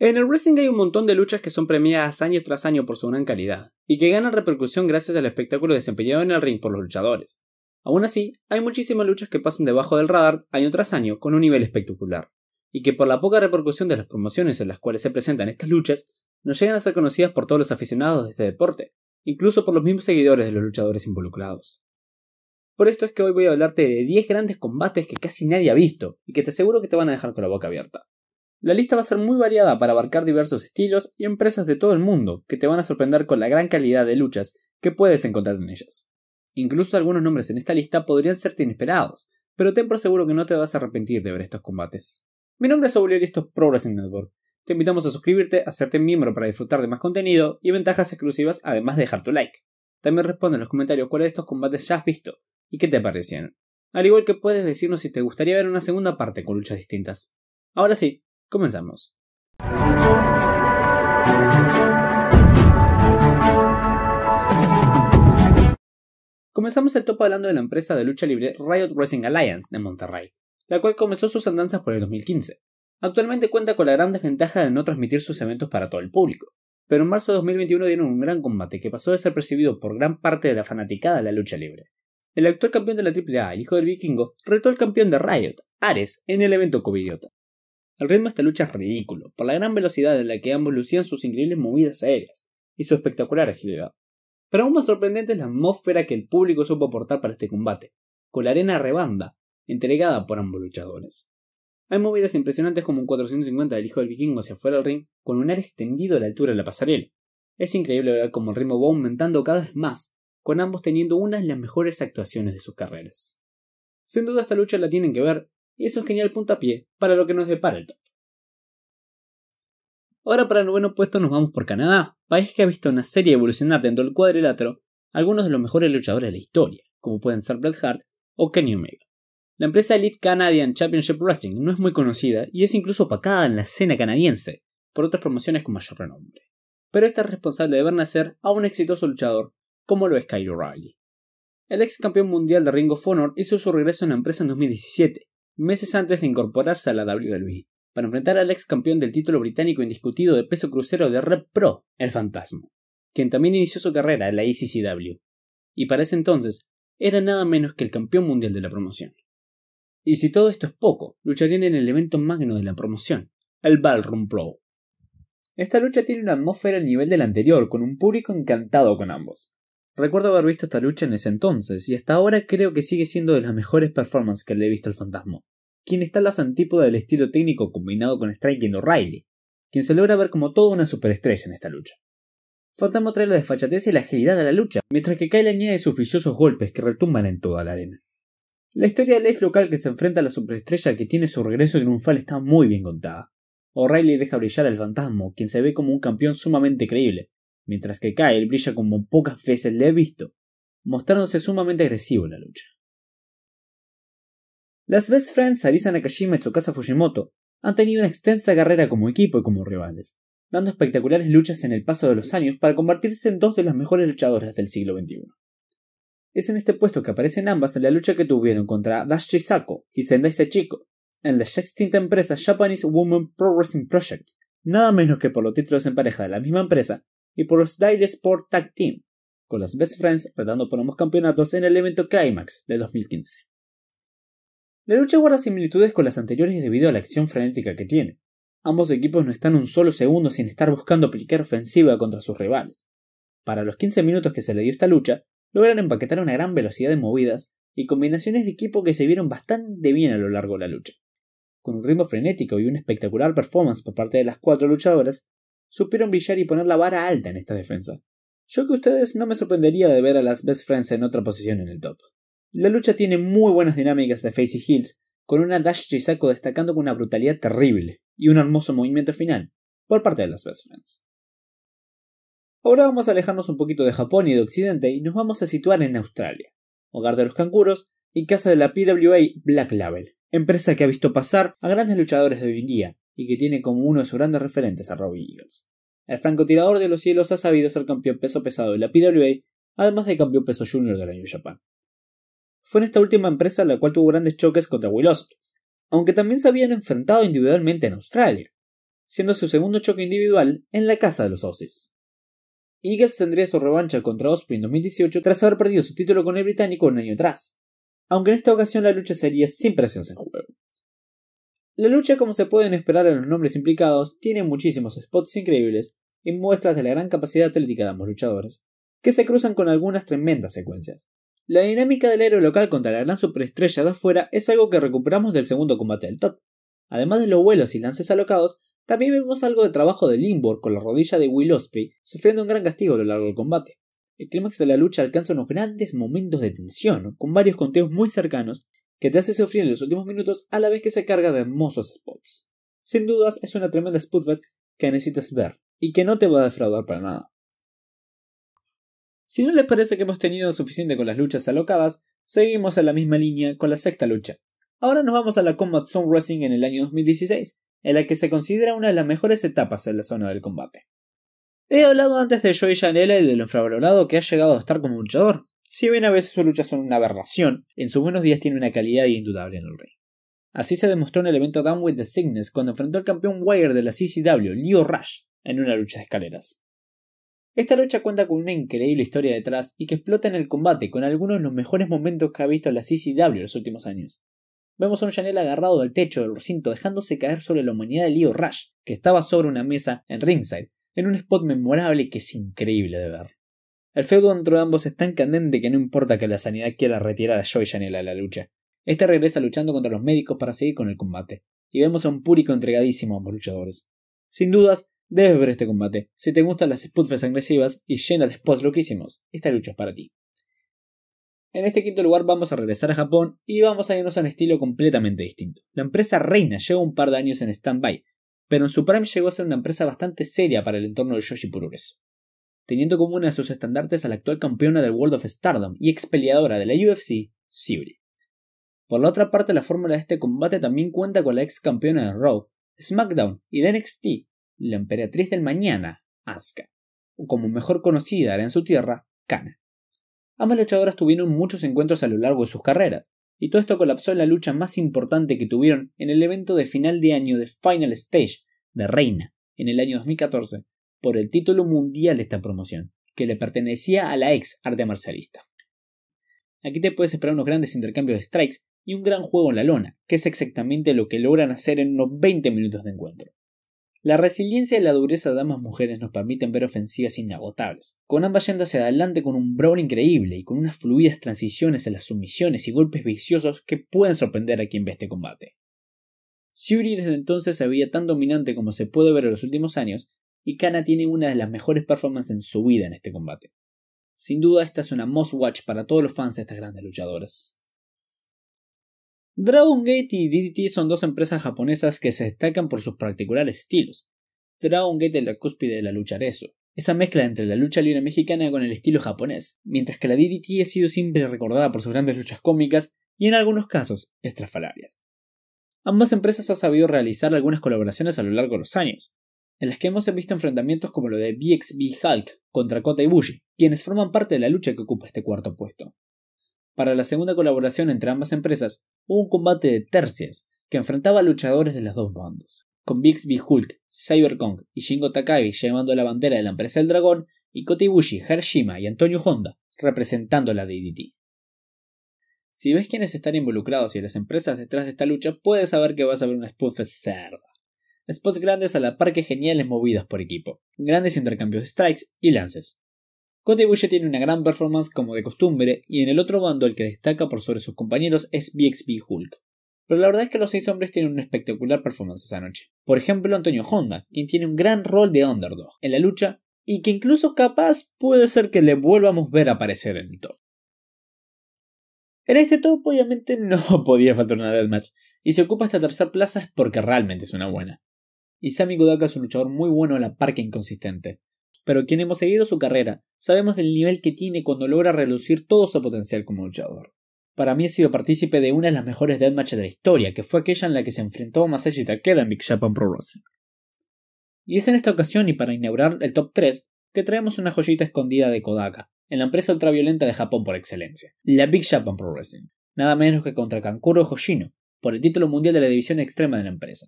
En el wrestling hay un montón de luchas que son premiadas año tras año por su gran calidad y que ganan repercusión gracias al espectáculo desempeñado en el ring por los luchadores. Aún así, hay muchísimas luchas que pasan debajo del radar año tras año con un nivel espectacular, y que por la poca repercusión de las promociones en las cuales se presentan estas luchas, no llegan a ser conocidas por todos los aficionados de este deporte, incluso por los mismos seguidores de los luchadores involucrados. Por esto es que hoy voy a hablarte de 10 grandes combates que casi nadie ha visto y que te aseguro que te van a dejar con la boca abierta. La lista va a ser muy variada para abarcar diversos estilos y empresas de todo el mundo que te van a sorprender con la gran calidad de luchas que puedes encontrar en ellas. Incluso algunos nombres en esta lista podrían serte inesperados, pero ten por seguro que no te vas a arrepentir de ver estos combates. Mi nombre es Aurelio y esto es Pro Network. Te invitamos a suscribirte, a hacerte miembro para disfrutar de más contenido y ventajas exclusivas además de dejar tu like. También responde en los comentarios cuáles de estos combates ya has visto y qué te parecían. Al igual que puedes decirnos si te gustaría ver una segunda parte con luchas distintas. Ahora sí, Comenzamos. Comenzamos el topo hablando de la empresa de lucha libre Riot Racing Alliance de Monterrey, la cual comenzó sus andanzas por el 2015. Actualmente cuenta con la gran desventaja de no transmitir sus eventos para todo el público, pero en marzo de 2021 dieron un gran combate que pasó de ser percibido por gran parte de la fanaticada de la lucha libre. El actual campeón de la AAA, el hijo del vikingo, retó al campeón de Riot, Ares, en el evento Covidiota. El ritmo de esta lucha es ridículo, por la gran velocidad en la que ambos lucían sus increíbles movidas aéreas y su espectacular agilidad. Pero aún más sorprendente es la atmósfera que el público supo aportar para este combate, con la arena rebanda entregada por ambos luchadores. Hay movidas impresionantes como un 450 del hijo del vikingo hacia afuera del ring, con un ar extendido a la altura de la pasarela. Es increíble ver cómo el ritmo va aumentando cada vez más, con ambos teniendo una de las mejores actuaciones de sus carreras. Sin duda esta lucha la tienen que ver y es un genial puntapié para lo que nos depara el top. Ahora para el noveno puesto nos vamos por Canadá, país que ha visto una serie evolucionar dentro del cuadrilátero algunos de los mejores luchadores de la historia, como pueden ser Bret Hart o Kenny Omega. La empresa Elite Canadian Championship Wrestling no es muy conocida y es incluso opacada en la escena canadiense por otras promociones con mayor renombre, pero esta es responsable de ver nacer a un exitoso luchador como lo es Kyle O'Reilly. El ex campeón mundial de Ring of Honor hizo su regreso en la empresa en 2017 meses antes de incorporarse a la WWE, para enfrentar al ex campeón del título británico indiscutido de peso crucero de Red Pro, el Fantasma, quien también inició su carrera en la ACCW, y para ese entonces era nada menos que el campeón mundial de la promoción. Y si todo esto es poco, lucharían en el evento magno de la promoción, el Ballroom Pro. Esta lucha tiene una atmósfera al nivel del anterior, con un público encantado con ambos. Recuerdo haber visto esta lucha en ese entonces, y hasta ahora creo que sigue siendo de las mejores performances que le he visto al fantasma, quien está la las del estilo técnico combinado con Striking O'Reilly, quien se logra ver como toda una superestrella en esta lucha. Fantasma trae la desfachatez y la agilidad de la lucha, mientras que Kyle de sus viciosos golpes que retumban en toda la arena. La historia del ex local que se enfrenta a la superestrella que tiene su regreso triunfal está muy bien contada. O'Reilly deja brillar al fantasma, quien se ve como un campeón sumamente creíble, mientras que Kyle brilla como pocas veces le he visto, mostrándose sumamente agresivo en la lucha. Las Best Friends Arisa Nakashima y Tsukasa Fujimoto han tenido una extensa carrera como equipo y como rivales, dando espectaculares luchas en el paso de los años para convertirse en dos de las mejores luchadoras del siglo XXI. Es en este puesto que aparecen ambas en la lucha que tuvieron contra Dashisako y Sendai Sechiko en la sexta empresa Japanese Women Pro Project, nada menos que por los títulos en pareja de la misma empresa, y por los Dire Sport Tag Team, con las Best Friends retando por ambos campeonatos en el evento Climax de 2015. La lucha guarda similitudes con las anteriores debido a la acción frenética que tiene. Ambos equipos no están un solo segundo sin estar buscando aplicar ofensiva contra sus rivales. Para los 15 minutos que se le dio esta lucha, logran empaquetar una gran velocidad de movidas y combinaciones de equipo que se vieron bastante bien a lo largo de la lucha. Con un ritmo frenético y una espectacular performance por parte de las cuatro luchadoras, supieron brillar y poner la vara alta en esta defensa. Yo que ustedes no me sorprendería de ver a las Best Friends en otra posición en el top. La lucha tiene muy buenas dinámicas de Face Hills Heels, con una Dash Chisako destacando con una brutalidad terrible y un hermoso movimiento final, por parte de las Best Friends. Ahora vamos a alejarnos un poquito de Japón y de Occidente y nos vamos a situar en Australia, hogar de los canguros y casa de la PWA Black Label, empresa que ha visto pasar a grandes luchadores de hoy en día, y que tiene como uno de sus grandes referentes a Robbie Eagles. El francotirador de los cielos ha sabido ser campeón peso pesado de la PWA, además de campeón peso junior de la New Japan. Fue en esta última empresa la cual tuvo grandes choques contra Will Ospreay, aunque también se habían enfrentado individualmente en Australia, siendo su segundo choque individual en la casa de los Aussies. Eagles tendría su revancha contra Osprey en 2018 tras haber perdido su título con el británico un año atrás, aunque en esta ocasión la lucha sería sin presencia en juego. La lucha, como se pueden esperar en los nombres implicados, tiene muchísimos spots increíbles y muestras de la gran capacidad atlética de ambos luchadores, que se cruzan con algunas tremendas secuencias. La dinámica del héroe local contra la gran superestrella de afuera es algo que recuperamos del segundo combate del top. Además de los vuelos y lances alocados, también vemos algo de trabajo de limbor con la rodilla de Will sufriendo un gran castigo a lo largo del combate. El clímax de la lucha alcanza unos grandes momentos de tensión, con varios conteos muy cercanos que te hace sufrir en los últimos minutos a la vez que se carga de hermosos spots. Sin dudas es una tremenda Spudfest que necesitas ver y que no te va a defraudar para nada. Si no les parece que hemos tenido suficiente con las luchas alocadas, seguimos en la misma línea con la sexta lucha. Ahora nos vamos a la Combat Zone Wrestling en el año 2016, en la que se considera una de las mejores etapas en la zona del combate. He hablado antes de Joey Janela y del que ha llegado a estar como luchador, si bien a veces sus luchas son una aberración, en sus buenos días tiene una calidad indudable en el ring. Así se demostró en el evento Down with the Sickness cuando enfrentó al campeón Wire de la CCW, Leo Rush, en una lucha de escaleras. Esta lucha cuenta con una increíble historia detrás y que explota en el combate con algunos de los mejores momentos que ha visto la CCW en los últimos años. Vemos a un Janel agarrado al techo del recinto dejándose caer sobre la humanidad de Leo Rush, que estaba sobre una mesa en ringside, en un spot memorable que es increíble de ver. El feudo entre ambos es tan candente que no importa que la sanidad quiera retirar a y Janela a la lucha. Este regresa luchando contra los médicos para seguir con el combate, y vemos a un púrico entregadísimo a ambos luchadores. Sin dudas, debes ver este combate. Si te gustan las spotfests agresivas y llenas de spots loquísimos, esta lucha es para ti. En este quinto lugar vamos a regresar a Japón y vamos a irnos a un estilo completamente distinto. La empresa Reina lleva un par de años en stand-by, pero en su prime llegó a ser una empresa bastante seria para el entorno de Yoshi Purures teniendo como una de sus estandartes a la actual campeona del World of Stardom y expeleadora de la UFC, Siri. Por la otra parte, la fórmula de este combate también cuenta con la ex campeona de Raw, SmackDown y de NXT, la emperatriz del mañana, Asuka, o como mejor conocida en su tierra, Kana. Ambas luchadoras tuvieron muchos encuentros a lo largo de sus carreras, y todo esto colapsó en la lucha más importante que tuvieron en el evento de final de año de Final Stage de Reina en el año 2014, por el título mundial de esta promoción, que le pertenecía a la ex arte marcialista. Aquí te puedes esperar unos grandes intercambios de strikes y un gran juego en la lona, que es exactamente lo que logran hacer en unos 20 minutos de encuentro. La resiliencia y la dureza de ambas mujeres nos permiten ver ofensivas inagotables, con ambas yéndose adelante con un brawl increíble y con unas fluidas transiciones a las sumisiones y golpes viciosos que pueden sorprender a quien ve este combate. Siuri desde entonces se veía tan dominante como se puede ver en los últimos años, y Kana tiene una de las mejores performances en su vida en este combate. Sin duda esta es una must watch para todos los fans de estas grandes luchadoras. Dragon Gate y DDT son dos empresas japonesas que se destacan por sus particulares estilos. Dragon Gate es la cúspide de la lucha rezo, esa mezcla entre la lucha libre mexicana con el estilo japonés, mientras que la DDT ha sido siempre recordada por sus grandes luchas cómicas y en algunos casos estrafalarias. Ambas empresas han sabido realizar algunas colaboraciones a lo largo de los años, en las que hemos visto enfrentamientos como lo de BXB Hulk contra Kota Ibushi, quienes forman parte de la lucha que ocupa este cuarto puesto. Para la segunda colaboración entre ambas empresas, hubo un combate de tercias que enfrentaba a luchadores de las dos bandas, con BXB Hulk, Cyber Kong y Shingo Takagi llevando la bandera de la empresa del dragón y Kota Ibushi, Hershima y Antonio Honda representando la DDT. Si ves quiénes están involucrados y las empresas detrás de esta lucha, puedes saber que vas a ver una spoof cerda spots grandes a la par que geniales movidas por equipo, grandes intercambios de strikes y lances. Cody tiene una gran performance como de costumbre, y en el otro bando el que destaca por sobre sus compañeros es BXB Hulk. Pero la verdad es que los seis hombres tienen una espectacular performance esa noche. Por ejemplo, Antonio Honda, quien tiene un gran rol de underdog en la lucha, y que incluso capaz puede ser que le vuelvamos ver aparecer en el top. En este top obviamente no podía faltar una deathmatch, y se ocupa esta tercera plaza es porque realmente es una buena y Sami Kodaka es un luchador muy bueno a la par que inconsistente. Pero quien hemos seguido su carrera, sabemos del nivel que tiene cuando logra relucir todo su potencial como luchador. Para mí ha sido partícipe de una de las mejores deathmatches de la historia, que fue aquella en la que se enfrentó Masashi Takeda en Big Japan Pro Wrestling. Y es en esta ocasión y para inaugurar el top 3 que traemos una joyita escondida de Kodaka, en la empresa ultraviolenta de Japón por excelencia, la Big Japan Pro Wrestling, nada menos que contra Kankuro Hoshino, por el título mundial de la división extrema de la empresa.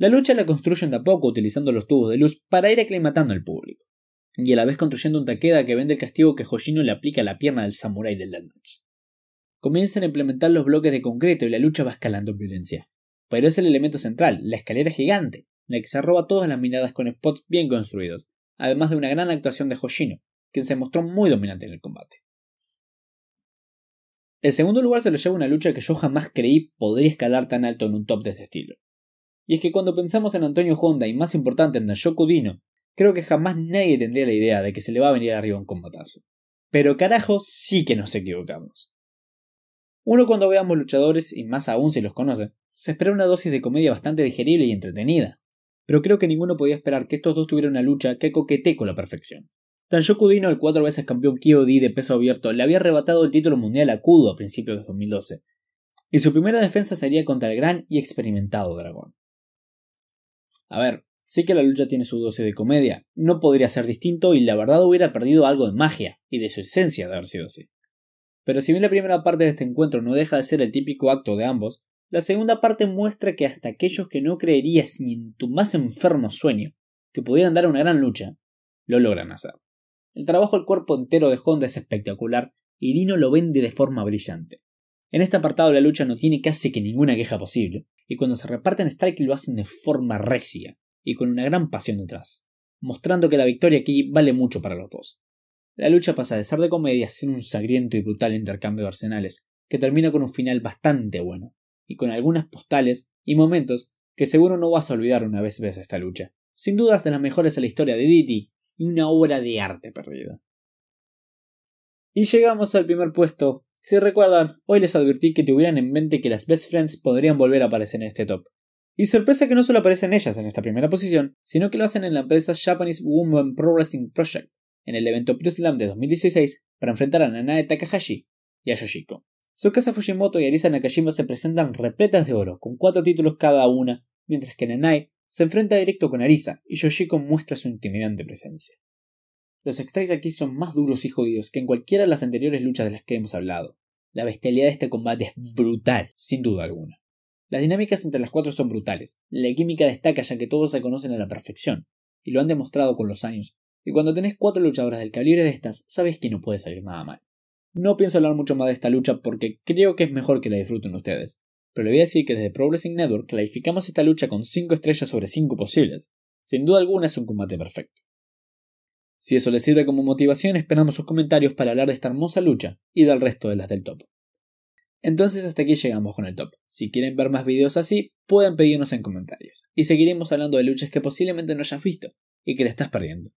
La lucha la construyen de a poco utilizando los tubos de luz para ir aclimatando al público, y a la vez construyendo un taqueda que vende el castigo que Hoshino le aplica a la pierna del samurái del noche. Comienzan a implementar los bloques de concreto y la lucha va escalando en violencia. Pero es el elemento central, la escalera gigante, la que se arroba todas las miradas con spots bien construidos, además de una gran actuación de Hoshino, quien se mostró muy dominante en el combate. El segundo lugar se lo lleva una lucha que yo jamás creí podría escalar tan alto en un top de este estilo. Y es que cuando pensamos en Antonio Honda y más importante en Nayoko Dino, creo que jamás nadie tendría la idea de que se le va a venir arriba un combatazo. Pero carajo, sí que nos equivocamos. Uno cuando veamos luchadores, y más aún si los conoce, se espera una dosis de comedia bastante digerible y entretenida. Pero creo que ninguno podía esperar que estos dos tuvieran una lucha que coquetee con la perfección. Tanjoku Dino, el cuatro veces campeón KOD de peso abierto, le había arrebatado el título mundial a Kudo a principios de 2012, y su primera defensa sería contra el gran y experimentado dragón. A ver, sé que la lucha tiene su dosis de comedia, no podría ser distinto y la verdad hubiera perdido algo de magia y de su esencia de haber sido así. Pero si bien la primera parte de este encuentro no deja de ser el típico acto de ambos, la segunda parte muestra que hasta aquellos que no creerías ni en tu más enfermo sueño que pudieran dar una gran lucha, lo logran hacer. El trabajo del cuerpo entero de Honda es espectacular y Nino lo vende de forma brillante. En este apartado la lucha no tiene casi que ninguna queja posible, y cuando se reparten strike lo hacen de forma recia y con una gran pasión detrás, mostrando que la victoria aquí vale mucho para los dos. La lucha pasa de ser de comedia a ser un sangriento y brutal intercambio de arsenales, que termina con un final bastante bueno, y con algunas postales y momentos que seguro no vas a olvidar una vez ves esta lucha. Sin dudas de las mejores de la historia de Diti y una obra de arte perdida. Y llegamos al primer puesto si recuerdan, hoy les advertí que tuvieran en mente que las best friends podrían volver a aparecer en este top. Y sorpresa que no solo aparecen ellas en esta primera posición, sino que lo hacen en la empresa Japanese Women Pro Wrestling Project, en el evento Pro Slam de 2016, para enfrentar a Nanae Takahashi y a Yoshiko. casa Fujimoto y Arisa Nakajima se presentan repletas de oro, con cuatro títulos cada una, mientras que Nanae se enfrenta directo con Arisa y Yoshiko muestra su intimidante presencia. Los extracts aquí son más duros y jodidos que en cualquiera de las anteriores luchas de las que hemos hablado. La bestialidad de este combate es brutal, sin duda alguna. Las dinámicas entre las cuatro son brutales. La química destaca ya que todos se conocen a la perfección, y lo han demostrado con los años. Y cuando tenés cuatro luchadoras del calibre de estas, sabes que no puede salir nada mal. No pienso hablar mucho más de esta lucha porque creo que es mejor que la disfruten ustedes. Pero le voy a decir que desde Pro Wrestling Network clasificamos esta lucha con 5 estrellas sobre 5 posibles. Sin duda alguna es un combate perfecto. Si eso les sirve como motivación, esperamos sus comentarios para hablar de esta hermosa lucha y del resto de las del top. Entonces hasta aquí llegamos con el top. Si quieren ver más videos así, pueden pedirnos en comentarios. Y seguiremos hablando de luchas que posiblemente no hayas visto y que le estás perdiendo.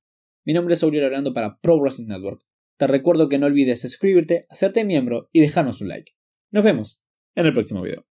Mi nombre es Aurelio hablando para Pro Wrestling Network. Te recuerdo que no olvides suscribirte, hacerte miembro y dejarnos un like. Nos vemos en el próximo video.